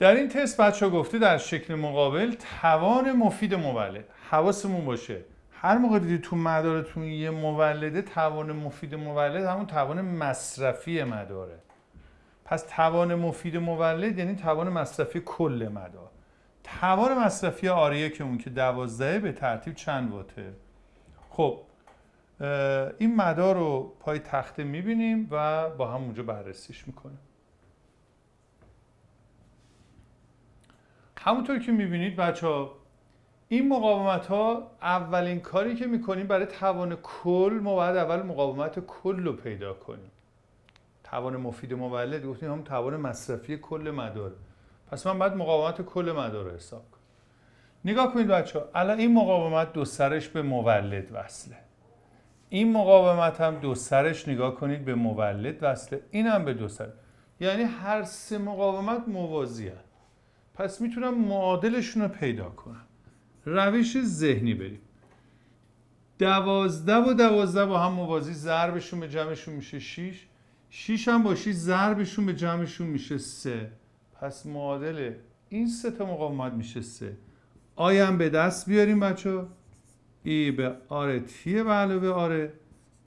در این تست بچه ها گفته در شکل مقابل توان مفید مولد حواسمون باشه هر موقع دیدید تو مدارتون یه مولده توان مفید مولد همون توان مصرفی مداره پس توان مفید مولد یعنی توان مصرفی کل مدار توان مصرفی آریه که اون که دوازده به ترتیب چند واته خب این مدار رو پای تخته میبینیم و با هم اونجا بررسیش میکنیم همونطور که میبینید بچه ها این مقاومت ها اولین کاری که میکنیم برای توان کل ما اول مقاومت کل رو پیدا کنیم توان مفید مولد گفتیم هم توان مصرفی کل مدار پس من باید مقاومت کل مدار رو حساب کنم نگاه کنید بچه ها الان این مقاومت دو سرش به مولد وصله این مقاومت هم دو سرش نگاه کنید به مولد وصله این هم به دو سر یعنی هر سه مقاومت موازی پس میتونم معادلشون رو پیدا کنم روش ذهنی بریم دوازده و دوازده با هم موازی ضربشون به جمعشون میشه 6 6 هم با 6 ضربشون به جمعشون میشه 3 پس معادل این سه تا مقاومت میشه 3 آی هم به دست بیاریم بچه ای به آره تیه به علاوه آره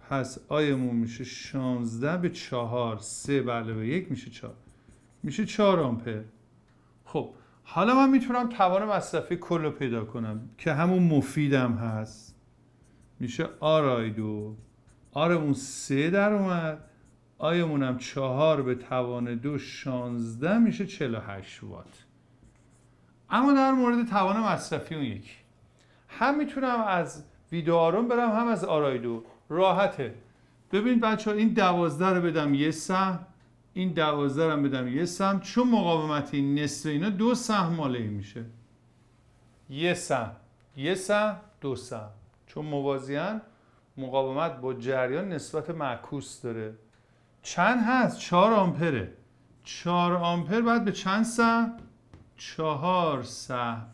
پس آیمون میشه 16 به 4 3 به علاوه 1 میشه 4 میشه 4 آمپر خب حالا من میتونم توان مصرفی کل رو پیدا کنم که همون مفیدم هست میشه آرای دو آرمون سه در اومد آیمونم چهار به توان دو شانزده میشه هشت وات اما در مورد توان مصرفی اون یکی هم میتونم از ویدو آروم برم هم از آرای دو راحته ببین بچه ها این دوازده رو بدم یه سهم این دوازده هم بدم یه سهم چون مقاومت این نصف اینا دو سهم مال این میشه یه سهم یه سهم دو سهم چون موازیان مقاومت با جریان نسبت معکوس داره چند هست؟ چهار آمپره چهار آمپر بعد به چند سهم؟ چهار سهم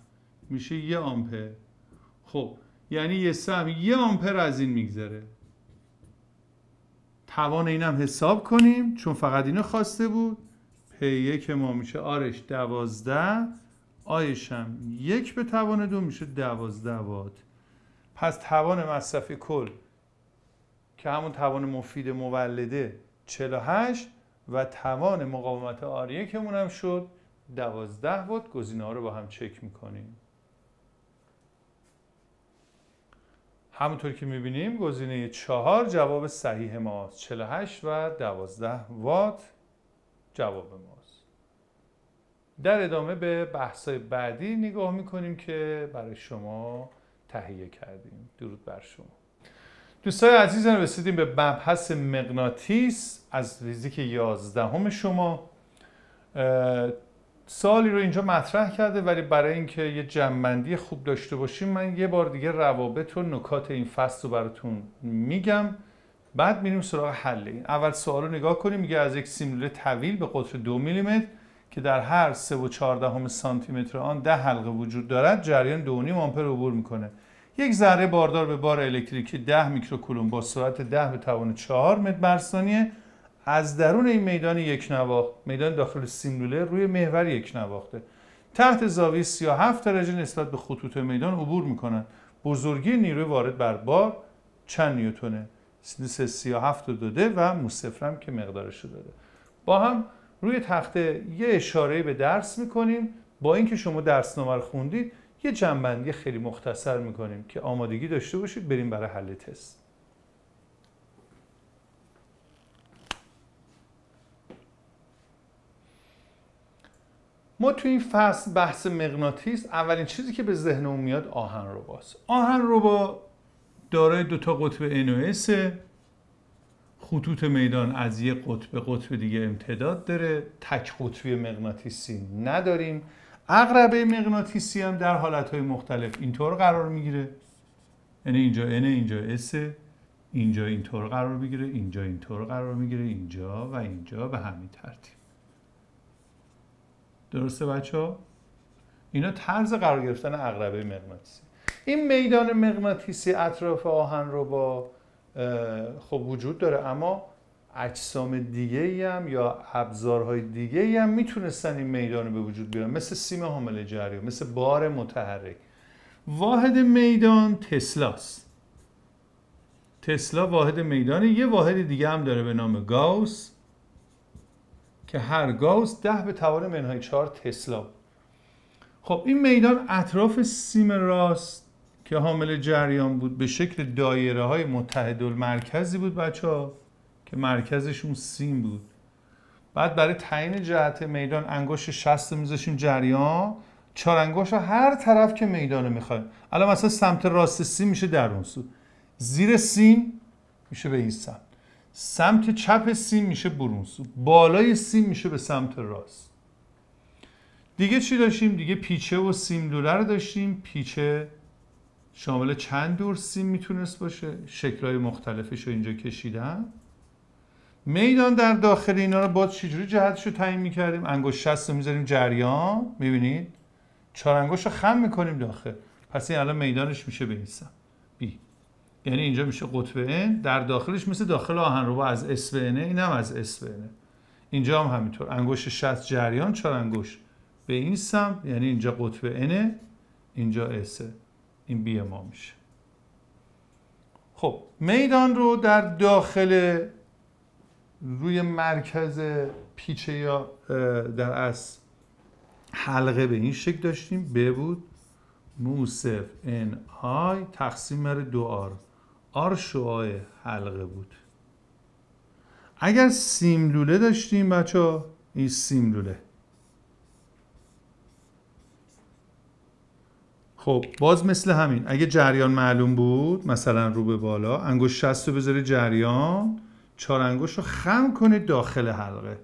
میشه یه آمپر خب یعنی یه سهم یه آمپر از این میگذره توان این هم حساب کنیم چون فقط اینو خواسته بود پی یک ما میشه آرش دوازده آیشم هم یک به توان دو میشه دوازده وات پس توان مصرف کل که همون توان مفید مولده 48 و توان مقاومت آر یکمون هم شد 12 وات گزینه ها رو با هم چک میکنیم همونطور که میبینیم گزینه چهار جواب صحیح ماست 48 و 12 وات جواب ماست در ادامه به بحثای بعدی نگاه میکنیم که برای شما تهیه کردیم درود بر شما دوستای عزیزم رسیدیم به مبحث مغناطیس از ریزیک 11 شما سالی رو اینجا مطرح کرده ولی برای اینکه یه جمعندی خوب داشته باشیم من یه بار دیگه روابط و نکات این فصل رو براتون میگم بعد میریم سراغ حل این اول سوال رو نگاه کنیم میگه از یک سیملوله طویل به قطر دو میلیمتر که در هر 3 و 14 سانتی متر آن ده حلقه وجود دارد جریان 2.5 آمپر عبور میکنه یک ذره باردار به بار الکتریکی ده میکروکولوم با سرعت ده به توان 4 متر بر ثانیه از درون این میدان یک نواخت میدان داخل سیمولر روی محور یک نواخته تحت زاویه 37 درجه نسبت به خطوط میدان عبور میکنن بزرگی نیروی وارد بر بار چند نیوتونه 37 رو داده و مصفرم که مقدارش رو داده با هم روی تخته یه اشاره به درس میکنیم با اینکه شما درس رو خوندید یه جنبندی خیلی مختصر میکنیم که آمادگی داشته باشید بریم برای حل تست ما تو این فصل بحث مغناطیس اولین چیزی که به ذهنمون میاد آهن رباست آهن ربا دارای دوتا قطب NOS و خطوط میدان از یک قطب به قطب دیگه امتداد داره تک قطبی مغناطیسی نداریم اقربه مغناطیسی هم در حالتهای مختلف اینطور قرار میگیره یعنی اینجا N اینجا S اینجا اینطور قرار میگیره اینجا اینطور قرار میگیره اینجا و اینجا به همین ترتیب درسته بچه ها؟ اینا طرز قرار گرفتن اقربه مغناطیسی این میدان مغناطیسی اطراف آهن رو با خب وجود داره اما اجسام دیگه ای هم یا ابزارهای دیگه ای هم میتونستن این میدان رو به وجود بیارن مثل سیم حامل جریان مثل بار متحرک واحد میدان تسلاست تسلا واحد میدان یه واحد دیگه هم داره به نام گاوس که هر گاز ده به توان منهای چهار تسلا خب این میدان اطراف سیم راست که حامل جریان بود به شکل دایره های متحد مرکزی بود بچه ها که مرکزشون سیم بود بعد برای تعیین جهت میدان انگوش شست میذاشیم جریان چهار انگوش هر طرف که میدان رو میخواد الان مثلا سمت راست سیم میشه در اون سو زیر سیم میشه به این سمت سمت چپ سیم میشه برونسو بالای سیم میشه به سمت راست دیگه چی داشتیم؟ دیگه پیچه و سیم لوله رو داشتیم پیچه شامل چند دور سیم میتونست باشه شکلهای مختلفش رو اینجا کشیدم میدان در داخل اینا رو با چجوری جهتش رو تعیین میکردیم انگشت شست رو میذاریم جریان میبینید چهار انگوش رو خم میکنیم داخل پس این الان میدانش میشه به این سمت یعنی اینجا میشه قطب N در داخلش مثل داخل آهن ربا از S به N اینم از S به N اینجا هم همینطور انگوش شست جریان چهار انگوش به این سم یعنی اینجا قطب N اینجا S این B ما میشه خب میدان رو در داخل روی مرکز پیچه یا در از حلقه به این شکل داشتیم ب بود موسف N I تقسیم بر دو آر آرشوهای حلقه بود اگر سیملوله داشتیم بچه ها این سیملوله خب باز مثل همین اگه جریان معلوم بود مثلا رو به بالا انگوش شست رو بذاری جریان چهار انگوش رو خم کنید داخل حلقه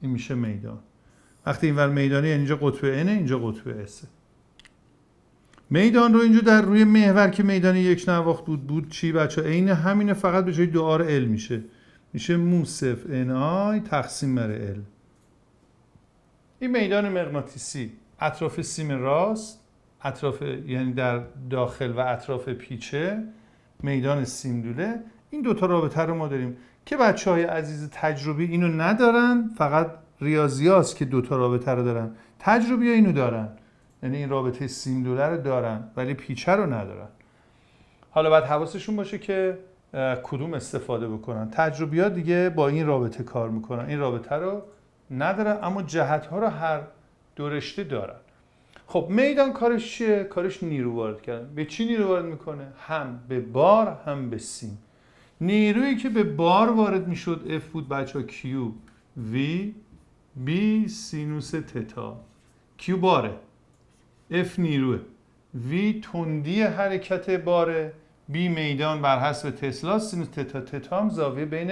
این میشه میدان وقتی اینور میدانه اینجا قطب اینه اینجا قطب اسه میدان رو اینجا در روی محور که میدان یک نواخت بود بود چی بچه عین همینه فقط به جای آر ال میشه میشه موسف ان آی تقسیم بر ال این میدان مغناطیسی اطراف سیم راست اطراف یعنی در داخل و اطراف پیچه میدان سیم دوله این دوتا رابطه رو ما داریم که بچه های عزیز تجربی اینو ندارن فقط ریاضی که دوتا رابطه رو دارن تجربی اینو دارن یعنی این رابطه سیملوله رو دارن ولی پیچه رو ندارن حالا باید حواسشون باشه که کدوم استفاده بکنن تجربیات دیگه با این رابطه کار میکنن این رابطه رو ندارن اما جهت ها رو هر دورشته دارن خب میدان کارش چیه؟ کارش نیرو وارد کردن به چی نیرو وارد میکنه؟ هم به بار هم به سیم نیرویی که به بار وارد میشد F بود بچه ها Q V B سینوس تتا Q باره F نیروه V تندی حرکت باره B میدان بر حسب تسلا سینوس تتا تتا زاویه بین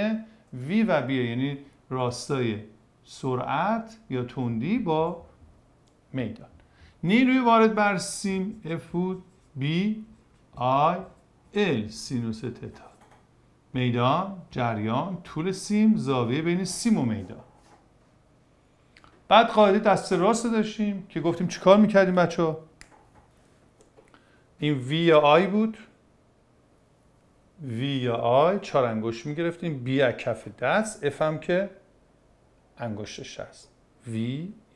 V و B یعنی راستای سرعت یا تندی با میدان نیروی وارد بر سیم F بود B I L سینوس تتا میدان جریان طول سیم زاویه بین سیم و میدان بعد قاعده دست راست داشتیم که گفتیم چیکار میکردیم بچه این V یا آی بود V یا آی چهار انگوش میگرفتیم B از کف دست F هم که انگشتش هست V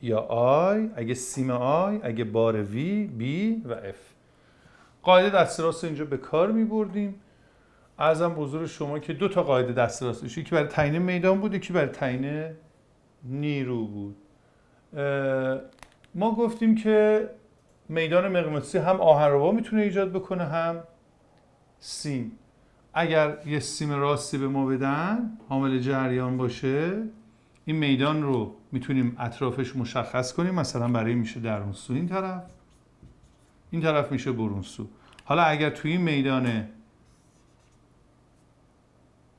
یا آی اگه سیم آی اگه بار V B و F قاعده دست راست اینجا به کار میبردیم ازم بزرگ شما که دو تا قاعده دست راست یکی برای تعیین میدان بود یکی برای تعیین نیرو بود ما گفتیم که میدان مغناطیسی هم آهنربا میتونه ایجاد بکنه هم سیم اگر یه سیم راستی به ما بدن حامل جریان باشه این میدان رو میتونیم اطرافش مشخص کنیم مثلا برای میشه درونسو این طرف این طرف میشه برونسو حالا اگر توی این میدان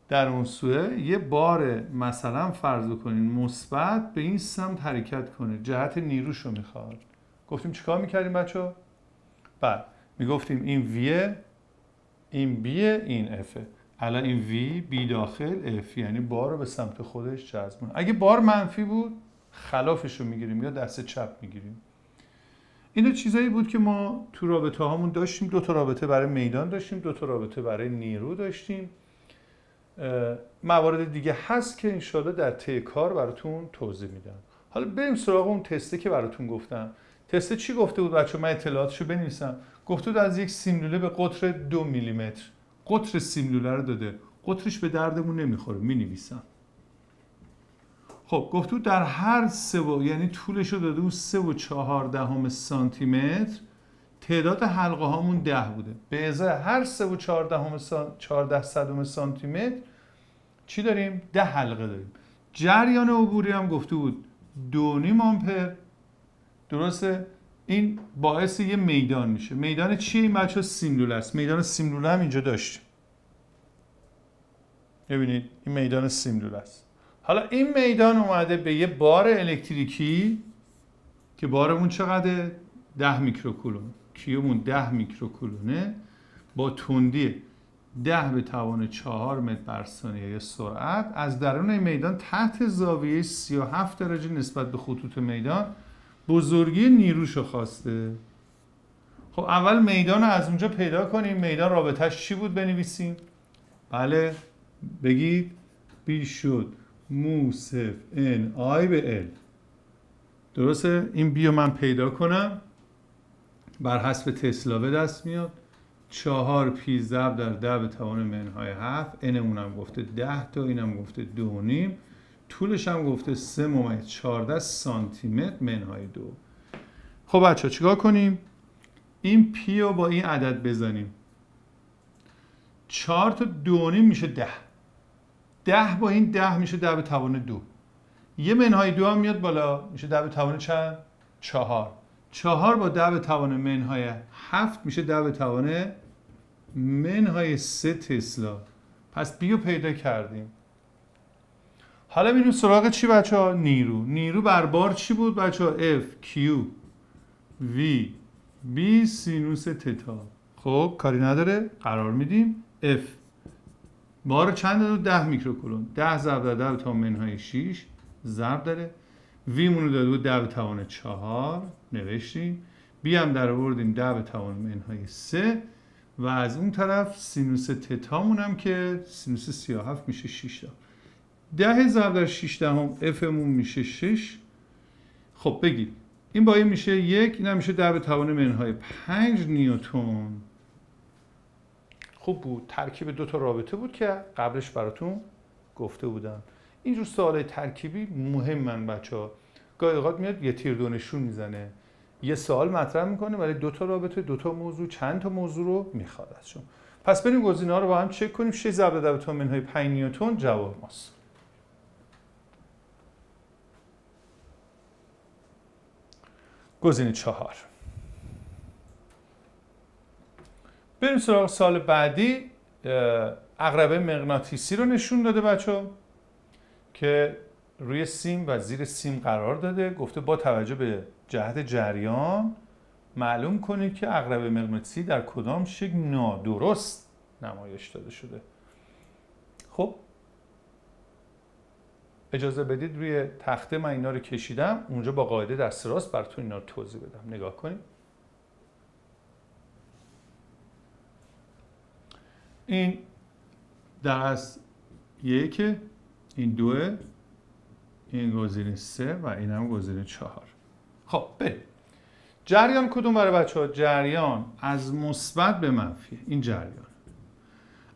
در اون سوه یه بار مثلا فرض کنین مثبت به این سمت حرکت کنه جهت نیروشو رو میخواد گفتیم چیکار میکردیم بچه بعد میگفتیم این ویه این بیه این افه الان این وی بی داخل اف یعنی بار رو به سمت خودش جذب اگه بار منفی بود خلافش رو میگیریم یا دست چپ میگیریم اینو چیزایی بود که ما تو رابطه هامون داشتیم دو تا رابطه برای میدان داشتیم دو تا رابطه برای نیرو داشتیم موارد دیگه هست که انشالله در طی کار براتون توضیح میدم حالا بریم سراغ اون تسته که براتون گفتم تسته چی گفته بود بچه من اطلاعاتشو بنویسم گفته بود از یک سیمدوله به قطر دو میلیمتر قطر سیمدوله رو داده قطرش به دردمون نمیخوره مینویسم خب گفته بود در هر سه و... یعنی طولش رو داده بود سه و چهار دهم سانتی متر تعداد حلقه هامون ده بوده به ازای هر سه و سان... صدم سانتی متر چی داریم؟ ده حلقه داریم جریان عبوری هم گفته بود دو نیم آمپر درسته؟ این باعث یه میدان میشه میدان چیه این بچه سیمدول است میدان سیمدول هم اینجا داشتیم ببینید این میدان سیمدول است حالا این میدان اومده به یه بار الکتریکی که بارمون چقدر؟ ده میکروکولوم کیومون 10 میکروکولونه با تندی 10 به توان چهار متر بر ثانیه سرعت از درون میدان تحت زاویه 37 درجه نسبت به خطوط میدان بزرگی نیروشو خواسته خب اول میدان رو از اونجا پیدا کنیم میدان رابطهش چی بود بنویسیم بله بگید بی شد موسف ان آی به ال درسته این بیو من پیدا کنم بر حسب تسلا به دست میاد چهار پی ضرب در ده به توان منهای هفت انمون هم گفته ده تا اینم گفته دو نیم طولش هم گفته سه ممیز چارده سانتیمتر منهای دو خب بچه چیکار کنیم؟ این پی رو با این عدد بزنیم چهار تا دو نیم میشه ده ده با این ده میشه ده به توان دو یه منهای دو هم میاد بالا میشه ده به توان چند؟ چهار چهار با ده به توان منهای هفت میشه ده به توان منهای سه تسلا پس بیو پیدا کردیم حالا میریم سراغ چی بچه ها؟ نیرو نیرو بر بار چی بود بچه ها؟ F, Q, V, B سینوس تتا خب کاری نداره قرار میدیم F بار چند ده میکروکلون ده ضرب در ده تا منهای 6 ضرب داره ویمونو داده بود ده به توان چهار نوشتیم بی هم در آوردیم ده به توان منهای سه و از اون طرف سینوس تتا هم که سینوس هفت میشه 6 ده ده هزار در هم دهم افمون میشه شش خب بگید این با میشه یک این هم میشه در به توان منهای پنج نیوتون خوب بود ترکیب دو تا رابطه بود که قبلش براتون گفته بودم اینجور سوالای ترکیبی مهمن بچه ها گاهی اوقات میاد یه تیر دو نشون میزنه یه سوال مطرح میکنه ولی دو تا رابطه دوتا موضوع چند تا موضوع رو میخواد از پس بریم گزینه ها رو با هم چک کنیم 6 ضرب در تو منهای 5 نیوتن جواب ماست گزینه چهار بریم سراغ سال بعدی اقربه مغناطیسی رو نشون داده بچه که روی سیم و زیر سیم قرار داده گفته با توجه به جهت جریان معلوم کنید که اغرب مغناطیسی در کدام شکل نادرست نمایش داده شده خب اجازه بدید روی تخته من اینا رو کشیدم اونجا با قاعده دست راست براتون اینا رو توضیح بدم نگاه کنید این در از یکه این دو، این گزینه سه و این هم گزینه چهار خب به. جریان کدوم برای بچه ها جریان از مثبت به منفی این جریان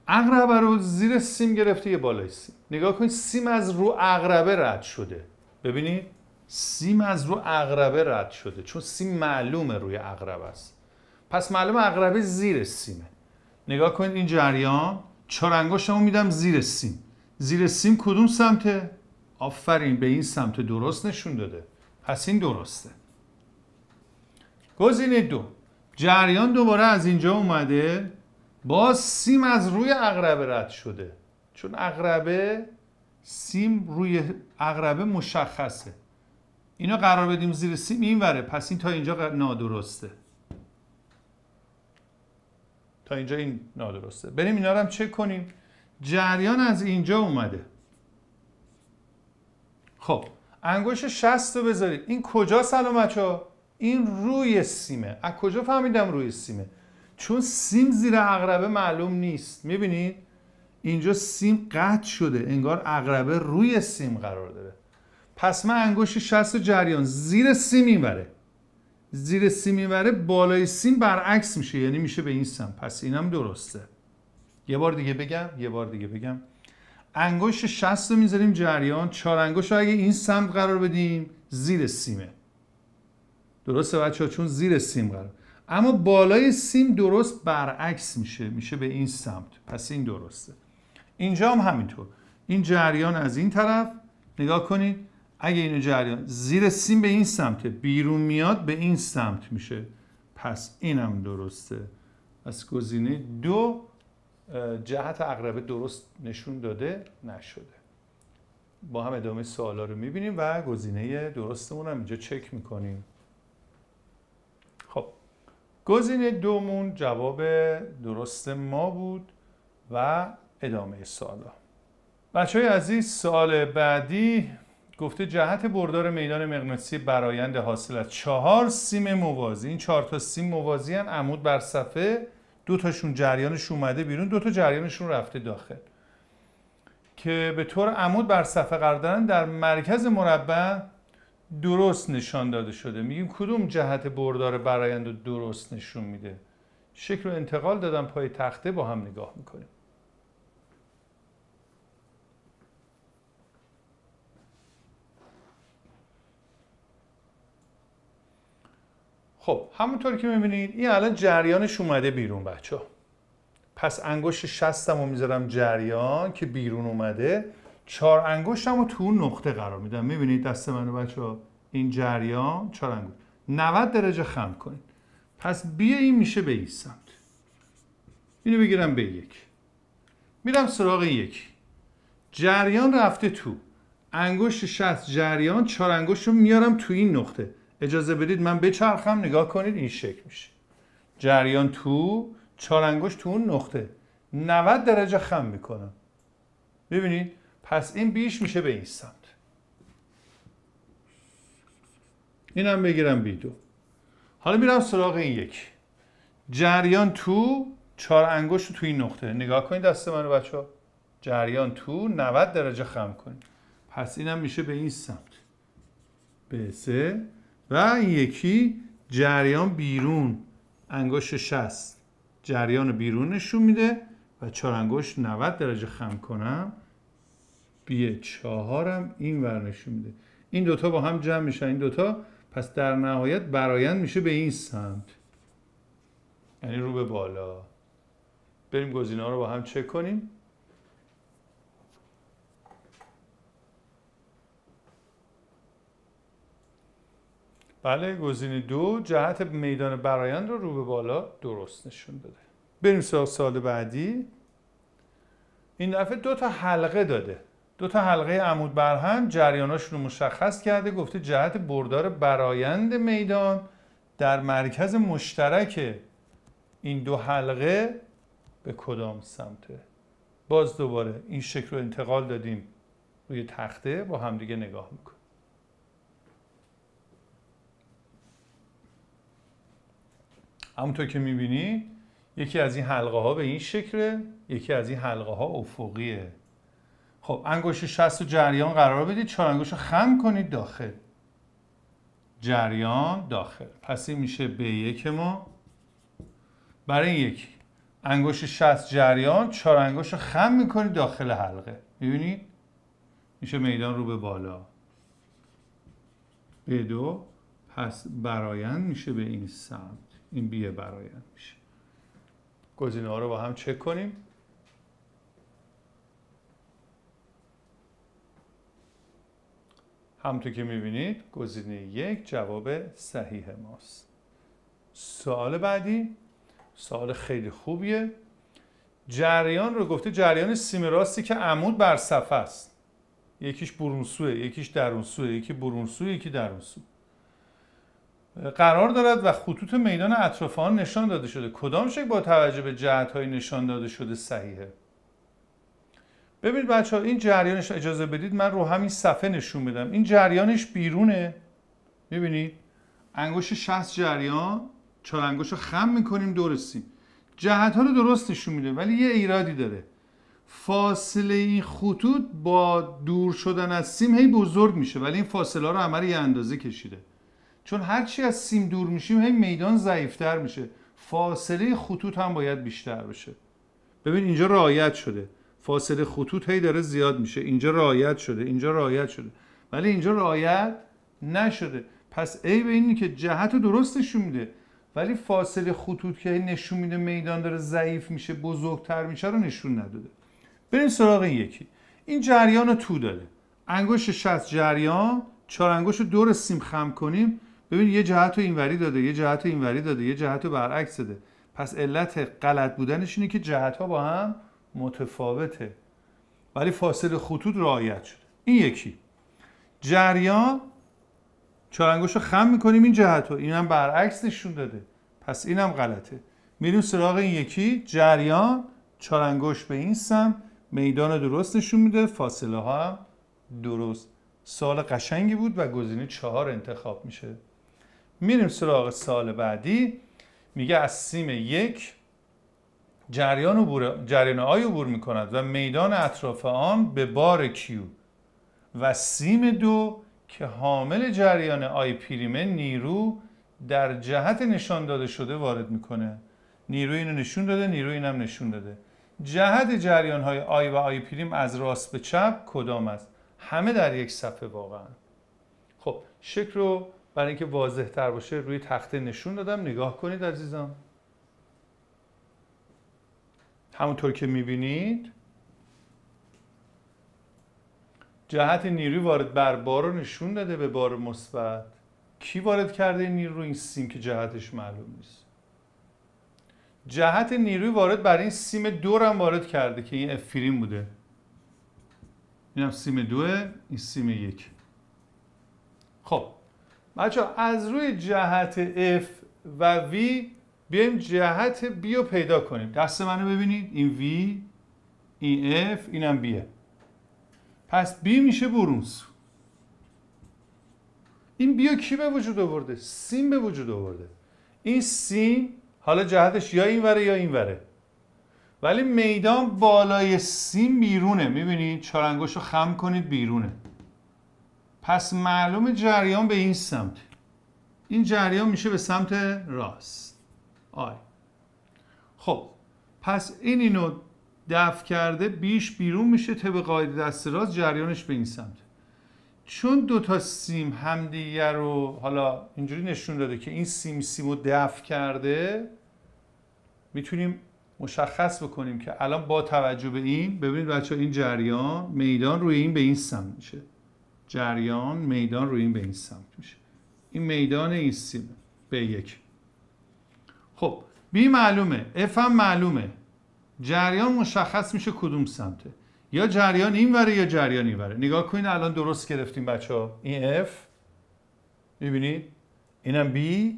اغربه رو زیر سیم گرفته یه بالای سیم نگاه کنید سیم از رو اغربه رد شده ببینید سیم از رو اغربه رد شده چون سیم معلومه روی اقربه است پس معلوم اغربه زیر سیمه نگاه کنید این جریان چهار انگشتمو میدم زیر سیم زیر سیم کدوم سمته؟ آفرین به این سمت درست نشون داده پس این درسته گزینه دو جریان دوباره از اینجا اومده باز سیم از روی اغربه رد شده چون اغربه سیم روی اقربه مشخصه اینو قرار بدیم زیر سیم این وره پس این تا اینجا نادرسته تا اینجا این نادرسته بریم اینا رو هم چک کنیم جریان از اینجا اومده خب انگوش شست رو بذارید این کجا سلام این روی سیمه از کجا فهمیدم روی سیمه چون سیم زیر اقربه معلوم نیست میبینید اینجا سیم قطع شده انگار عقربه روی سیم قرار داره پس من انگوش شست جریان زیر سیم اینوره زیر سیم اینوره بالای سیم برعکس میشه یعنی میشه به این سم پس اینم درسته یه بار دیگه بگم یه بار دیگه بگم انگشت 60 رو میذاریم جریان چهار انگشت اگه این سمت قرار بدیم زیر سیمه درسته بچه ها چون زیر سیم قرار اما بالای سیم درست برعکس میشه میشه به این سمت پس این درسته اینجا هم همینطور این جریان از این طرف نگاه کنید اگه اینو جریان زیر سیم به این سمت بیرون میاد به این سمت میشه پس اینم درسته پس گزینه دو جهت اقربه درست نشون داده نشده با هم ادامه سوالا رو میبینیم و گزینه درستمون هم اینجا چک میکنیم خب گزینه دومون جواب درست ما بود و ادامه سوالا بچه های عزیز سال بعدی گفته جهت بردار میدان مغناطیسی برایند حاصل از چهار سیم موازی این چهار تا سیم موازی عمود بر صفحه دو تاشون جریانش اومده بیرون دو تا جریانشون رفته داخل که به طور عمود بر صفحه قرار در مرکز مربع درست نشان داده شده میگیم کدوم جهت بردار برایند درست نشون میده شکل رو انتقال دادن پای تخته با هم نگاه میکنیم خب همونطور که میبینید این الان جریانش اومده بیرون بچه پس انگشت شستم رو میذارم جریان که بیرون اومده چهار انگشتم رو تو اون نقطه قرار میدم میبینید دست منو بچه این جریان چهار انگشت 90 درجه خم کنید پس بیا این میشه به این سمت اینو بگیرم به یک میرم سراغ یک جریان رفته تو انگشت شست جریان چهار انگشت رو میارم تو این نقطه اجازه بدید من به بچرخم نگاه کنید این شکل میشه جریان تو چهار انگشت تو اون نقطه 90 درجه خم میکنم ببینید پس این بیش میشه به این سمت اینم بگیرم بی دو حالا میرم سراغ این یک جریان تو چهار انگشت تو این نقطه نگاه کنید دست منو بچه ها جریان تو 90 درجه خم کنید پس اینم میشه به این سمت به سه و یکی جریان بیرون انگشت 60 جریان بیرون نشون میده و چهار انگشت 90 درجه خم کنم بی چهارم این ور نشون میده این دوتا با هم جمع میشن این دوتا پس در نهایت برایند میشه به این سمت یعنی رو به بالا بریم گزینه ها رو با هم چک کنیم بله گزینه دو جهت میدان برایند رو رو به بالا درست نشون داده بریم سراغ سال بعدی این دفعه دو تا حلقه داده دو تا حلقه عمود هم. جریاناشون رو مشخص کرده گفته جهت بردار برایند میدان در مرکز مشترک این دو حلقه به کدام سمته باز دوباره این شکل رو انتقال دادیم روی تخته با همدیگه نگاه میکنیم همونطور که میبینی یکی از این حلقه ها به این شکله یکی از این حلقه ها افقیه خب انگوش شست و جریان قرار بدید چهار انگشت خم کنید داخل جریان داخل پس این میشه به یک ما برای یکی انگشت شست جریان چهار انگشت خم میکنید داخل حلقه میبینید میشه میدان رو به بالا به دو پس برایند میشه به این سمت این بیه برایند میشه گزینه ها رو با هم چک کنیم همطور که میبینید گزینه یک جواب صحیح ماست سوال بعدی سوال خیلی خوبیه جریان رو گفته جریان سیمراستی که عمود بر صفحه است یکیش برونسوه یکیش درونسوه یکی برونسوه یکی درونسوه قرار دارد و خطوط میدان اطراف آن نشان داده شده کدام شکل با توجه به جهت های نشان داده شده صحیحه ببینید بچه ها این جریانش اجازه بدید من رو همین صفحه نشون بدم این جریانش بیرونه میبینید انگوش شهست جریان چهار انگوش رو خم میکنیم درستیم جهت ها رو درست نشون میده ولی یه ایرادی داره فاصله این خطوط با دور شدن از سیم هی بزرگ میشه ولی این فاصله ها رو عمر یه اندازه کشیده چون هرچی از سیم دور میشیم هی میدان ضعیفتر میشه فاصله خطوط هم باید بیشتر بشه ببین اینجا رعایت شده فاصله خطوط هی داره زیاد میشه اینجا رعایت شده اینجا رعایت شده ولی اینجا رعایت نشده پس ای به اینی که جهت رو درست نشون میده ولی فاصله خطوط که نشون میده میدان داره ضعیف میشه بزرگتر میشه رو نشون نداده بریم سراغ این یکی این جریان رو تو داده انگشت 60 جریان چهار و دور سیم خم کنیم ببین یه جهت رو اینوری داده یه جهت رو اینوری داده یه جهت رو برعکس داده پس علت غلط بودنش اینه که جهت ها با هم متفاوته ولی فاصله خطوط رعایت شده این یکی جریان چارنگوش رو خم میکنیم این جهت رو این هم برعکس نشون داده پس این هم غلطه میریم سراغ این یکی جریان چارنگوش به این سم میدان درست نشون میده فاصله ها هم درست سال قشنگی بود و گزینه چهار انتخاب میشه میریم سراغ سال بعدی میگه از سیم یک جریان عبور جریان آی عبور میکند و میدان اطراف آن به بار کیو و سیم دو که حامل جریان آی پریمه نیرو در جهت نشان داده شده وارد میکنه نیرو اینو نشون داده نیرو اینم نشون داده جهت جریان های آی و آی پریم از راست به چپ کدام است همه در یک صفحه واقعا خب شکل رو برای اینکه واضح تر باشه روی تخته نشون دادم نگاه کنید عزیزم همونطور که میبینید جهت نیروی وارد بر بار رو نشون داده به بار مثبت کی وارد کرده این نیرو این سیم که جهتش معلوم نیست جهت نیروی وارد برای این سیم دو هم وارد کرده که این افیرین بوده اینم سیم دوه این سیم یک خب بچه از روی جهت F و V بیایم جهت B رو پیدا کنیم دست منو ببینید این V این F اینم B. پس B میشه برونس این بیو کی به وجود آورده؟ سیم به وجود آورده این سیم حالا جهتش یا این وره یا این وره ولی میدان بالای سیم بیرونه میبینید چارنگوش رو خم کنید بیرونه پس معلوم جریان به این سمت این جریان میشه به سمت راست آی خب پس این اینو دفع کرده بیش بیرون میشه طبق قاعده دست راست جریانش به این سمت چون دو تا سیم همدیگه رو حالا اینجوری نشون داده که این سیم سیمو رو دفع کرده میتونیم مشخص بکنیم که الان با توجه به این ببینید بچه این جریان میدان روی این به این سمت میشه جریان میدان روی این به این سمت میشه این میدان این سیم به یک خب بی معلومه اف هم معلومه جریان مشخص میشه کدوم سمته یا جریان این وره یا جریان این وره نگاه کنین الان درست گرفتیم بچه ها این F میبینید اینم B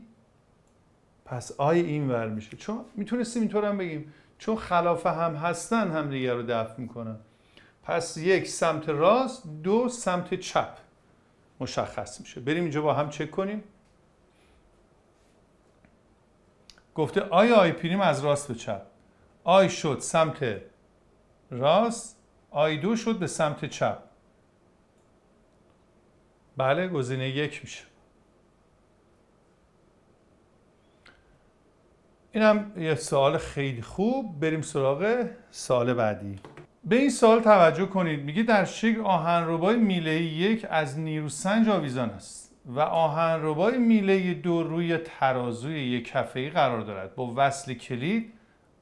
پس آی این ور میشه چون میتونستیم اینطور هم بگیم چون خلاف هم هستن هم دیگر رو دفع میکنن پس یک سمت راست دو سمت چپ مشخص میشه بریم اینجا با هم چک کنیم گفته آی آی پیریم از راست به چپ آی شد سمت راست آی دو شد به سمت چپ بله گزینه یک میشه اینم یه سوال خیلی خوب بریم سراغ سال بعدی به این سال توجه کنید میگه در شکل آهنربای میله یک از نیروسنج آویزان است و آهنربای میله دو روی ترازوی یک کفه قرار دارد با وصل کلید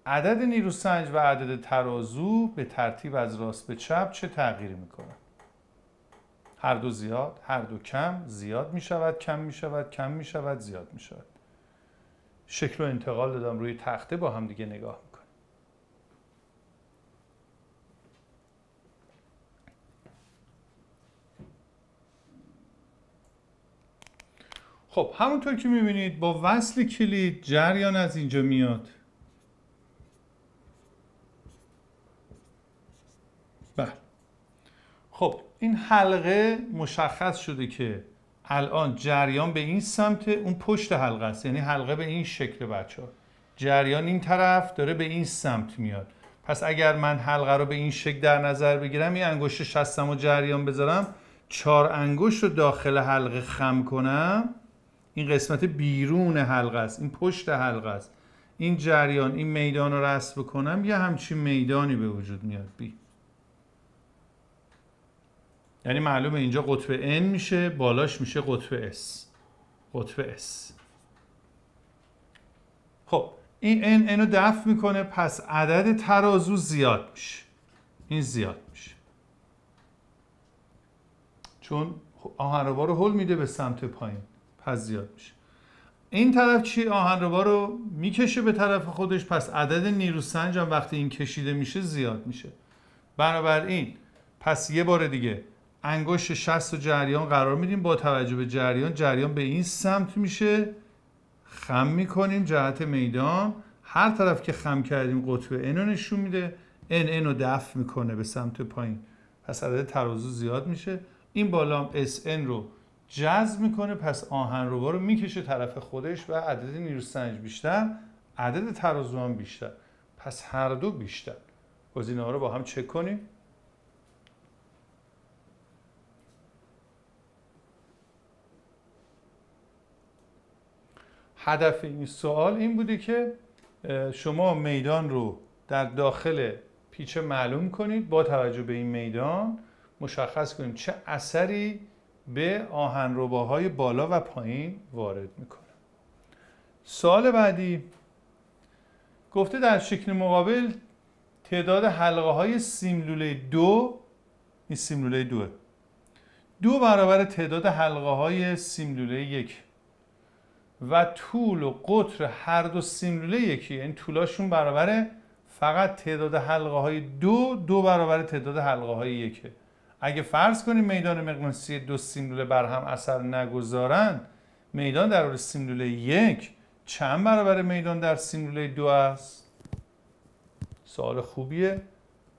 عدد نیروسنج و عدد ترازو به ترتیب از راست به چپ چه تغییری میکنند هر دو زیاد هر دو کم زیاد میشود کم میشود کم میشود زیاد میشود شکل و انتقال دادم روی تخته با هم دیگه نگاه خب همونطور که میبینید با وصل کلید جریان از اینجا میاد بله. خب این حلقه مشخص شده که الان جریان به این سمت اون پشت حلقه است یعنی حلقه به این شکل بچه ها جریان این طرف داره به این سمت میاد پس اگر من حلقه رو به این شکل در نظر بگیرم این انگشت شستم و جریان بذارم چهار انگشت رو داخل حلقه خم کنم این قسمت بیرون حلقه است این پشت حلقه است این جریان این میدان رو رسم بکنم یه همچین میدانی به وجود میاد بی یعنی معلومه اینجا قطب N میشه بالاش میشه قطب S قطب S خب این N N رو دفع میکنه پس عدد ترازو زیاد میشه این زیاد میشه چون خب، آهنربا رو حل میده به سمت پایین پس زیاد میشه این طرف چی آهن رو میکشه به طرف خودش پس عدد نیرو هم وقتی این کشیده میشه زیاد میشه بنابراین پس یه بار دیگه انگشت شست جریان قرار میدیم با توجه به جریان جریان به این سمت میشه خم میکنیم جهت میدان هر طرف که خم کردیم قطب اینو رو نشون میده این اینو رو دفع میکنه به سمت پایین پس عدد ترازو زیاد میشه این بالا هم sn رو جذب میکنه پس آهنربا رو میکشه طرف خودش و عدد نیروسنج بیشتر عدد ترازو بیشتر پس هر دو بیشتر گزینه ها رو با هم چک کنیم هدف این سوال این بوده که شما میدان رو در داخل پیچه معلوم کنید با توجه به این میدان مشخص کنید چه اثری به آهنرباهای بالا و پایین وارد میکنه سال بعدی گفته در شکل مقابل تعداد حلقه های سیملوله دو این سیملوله دوه دو برابر تعداد حلقه های سیملوله یک و طول و قطر هر دو سیملوله یکی این یعنی طولاشون برابره فقط تعداد حلقه های دو دو برابر تعداد حلقه های یکه اگه فرض کنیم میدان مغناطیسی دو سیمدوله بر هم اثر نگذارند میدان در سیمدوله یک چند برابر میدان در سیمدوله دو است سوال خوبیه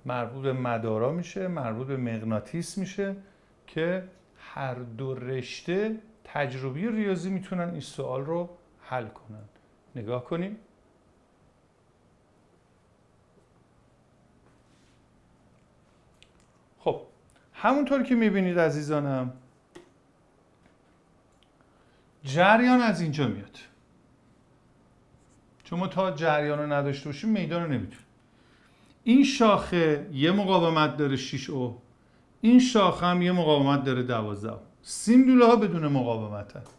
مربوط به مدارا میشه مربوط به مغناطیس میشه که هر دو رشته تجربی ریاضی میتونن این سوال رو حل کنن نگاه کنیم همونطور که میبینید عزیزانم جریان از اینجا میاد چون ما تا جریان رو نداشته باشیم میدان رو نمیتونیم این شاخه یه مقاومت داره 6 او این شاخه هم یه مقاومت داره 12 سیم ها بدون مقاومت هست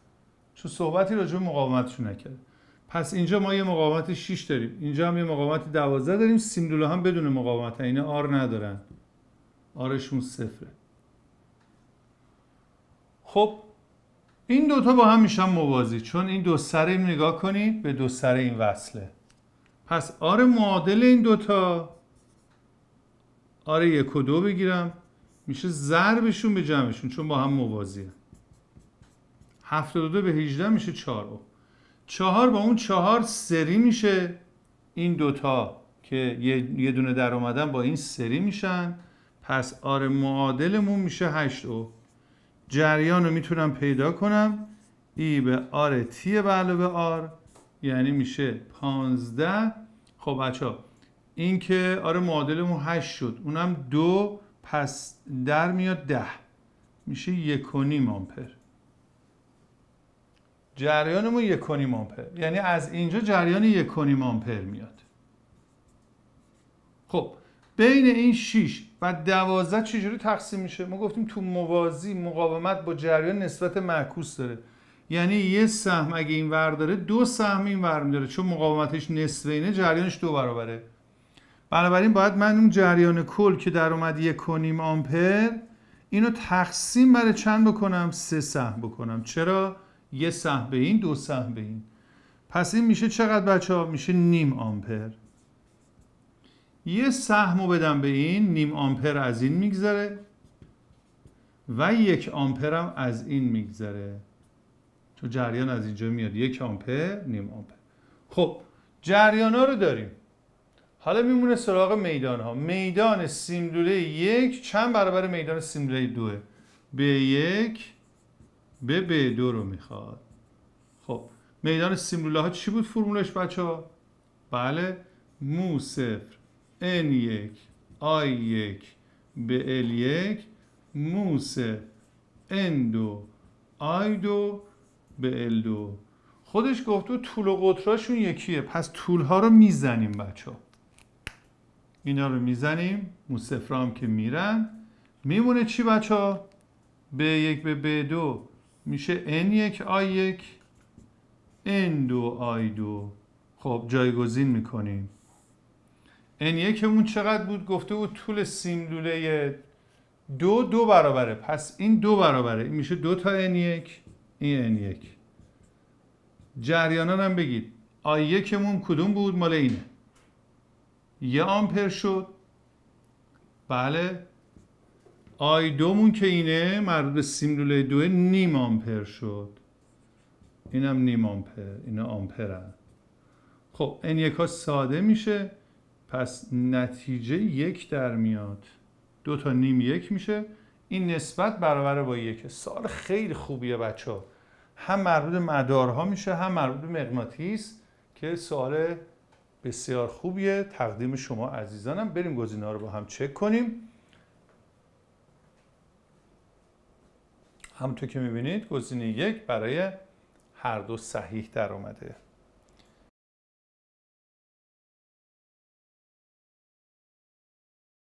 چون صحبتی راجع به مقاومتشون نکرد پس اینجا ما یه مقاومت 6 داریم اینجا هم یه مقاومت 12 داریم سیم هم بدون مقاومت هست اینه آر ندارن آرشون صفره خب این دوتا با هم میشن موازی چون این دو سره نگاه کنید به دو سره این وصله پس آره معادل این دوتا آره یک و دو بگیرم میشه ضربشون به جمعشون چون با هم موازیه هفتاد و دو به 18 میشه چهار او چهار با اون چهار سری میشه این دوتا که یه دونه در اومدن با این سری میشن پس آر معادلمون میشه 8 او جریان رو میتونم پیدا کنم ای به آر تی به علاوه آر یعنی میشه 15 خب بچه این که آره معادلمون 8 شد اونم دو پس در میاد 10 میشه یک و نیم آمپر جریانمون یک و نیم آمپر یعنی از اینجا جریان یک و نیم آمپر میاد خب بین این 6 و دوازده چجوری تقسیم میشه ما گفتیم تو موازی مقاومت با جریان نسبت معکوس داره یعنی یه سهم اگه این ور داره دو سهم این ور میداره چون مقاومتش نصف اینه جریانش دو برابره بنابراین باید من اون جریان کل که در اومد یک کنیم آمپر اینو تقسیم برای چند بکنم سه سهم بکنم چرا یه سهم به این دو سهم به این پس این میشه چقدر بچه ها میشه نیم آمپر یه سهمو بدم به این نیم آمپر از این میگذره و یک آمپرم از این میگذره تو جریان از اینجا میاد یک آمپر نیم آمپر خب جریان ها رو داریم حالا میمونه سراغ میدان ها میدان سیمدوله یک چند برابر میدان سیمدوله دوه به یک به به دو رو میخواد خب میدان سیمدوله ها چی بود فرمولش بچه ها؟ بله مو صفر N1 I1 به L1 موسه N2 I2 به L2 خودش گفت طول و قطراشون یکیه پس طولها رو میزنیم بچه اینا رو میزنیم موسفرام که میرن میمونه چی بچه ؟ B1 به B2. میشه N1 I1 N2 I2 خب جایگزین میکنیم این یکمون اون چقدر بود گفته بود طول لوله دو دو برابره پس این دو برابره این میشه دو تا این این یک جریانان هم بگید آی یکمون کدوم بود مال اینه یه آمپر شد بله آی دومون که اینه مربوط به سیملوله دوه نیم آمپر شد اینم نیم آمپر اینا آمپر خب این یک ها ساده میشه پس نتیجه یک در میاد دو تا نیم یک میشه این نسبت برابر با یکه سال خیلی خوبیه بچه ها هم مربوط مدارها میشه هم مربوط مغناطیس که سوال بسیار خوبیه تقدیم شما عزیزانم بریم گزینه رو با هم چک کنیم همونطور که میبینید گزینه یک برای هر دو صحیح در اومده